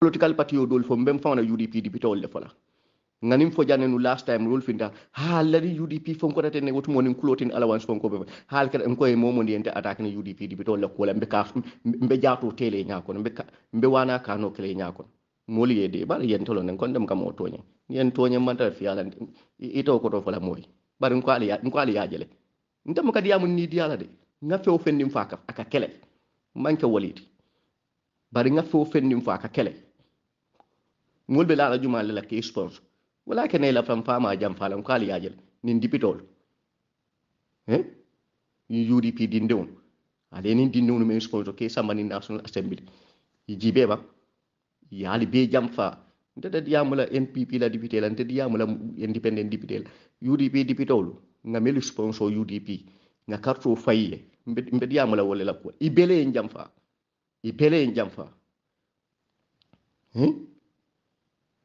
political party yo dol fo mbem fawana udp député wolle fola nganim fo nu last time rule finda haalari ah, udp fo ko rate ne wotu monin kulotin allowance fo ko be hal kada ko e momo ndi ente attack ne udp di bito la kola mbe ka mbe jaatu tele nyako mbe ka mbe wana ka no kele ko moli ye de bar yen tolo ne kon dem kam o tonya yen tonya man tara fiala ito ko to fala moy bar ko ali ya ko ali ya jele ndam kadi yamun ni diala de nga few fendim fa ka aka kele manke walidi bari nga few fendim fa ka kele moolu be laara jumaale la kei sponsor wala ke ne la fam fama jam falam ko ali yajel nin dipitol hein eh? UDP dindew ale nin dindew me sponsor ke sambani national assembly jibe ba yali be jam fa ndada diyamula NPP la député la ndada diyamula independent député la UDP dipitol nga melu sponsor UDP nga karto fayiye mbe diyamula wala la ko ibele en jam fa ibele en jam fa hein eh?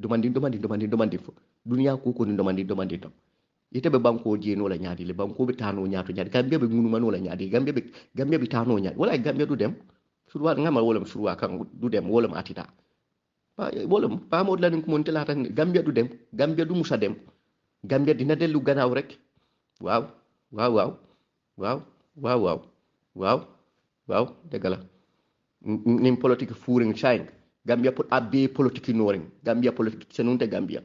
domandinɗo mandinɗo mandinɗo mandinfo duniya ko ko ninɗo mandinɗo mandinɗo ite ɓe banko jeenola ñaadi le banko ɓe tano ñaato ñaadi gambia ɓe gunumanola ñaadi gambia ɓe gambia ɓe tano ñaadi wala gambia ɗu dem surwa ngamal wolem surwa kan ɗu dem wolem atita wolem pamoɗo lanin kumon telatan gambia ɗu dem gambia ɗu musa dem gambia dina dellu ganaw rek waaw waaw waaw waaw waaw waaw waaw degala nin politique fuuring shine gambia abbe politique noren gambia politique senunte gambia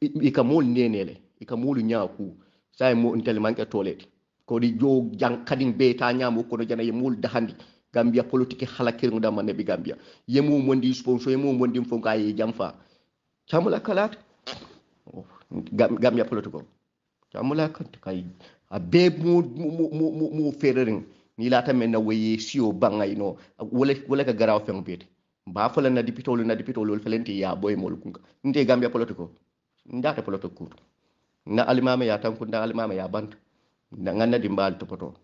ika mol nenele ika molu nyaaku say mo intel manke tolete ko di jo jang kadin be ta nyaamo ko jana ye mol dahandi gambia politique halakir mu dama nebi gambia yemu mondi sponsor yemu mondi fonka ye jamfa chamula kalat gambia politico chamula kat kay abbe mo mo mo mo ferering ni lata men waye siyo bangay wala wala ka garaw fen beti ba fola na dipitolu na dipitolu felenti ya boy mol kunga nde gambia politico ndata ta politico na alimame ya tanku na alimame ya bant na nganna dimbal to poto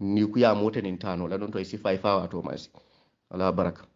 ni ku ya mota nin tano la don to sifa ifa wato masi ala baraka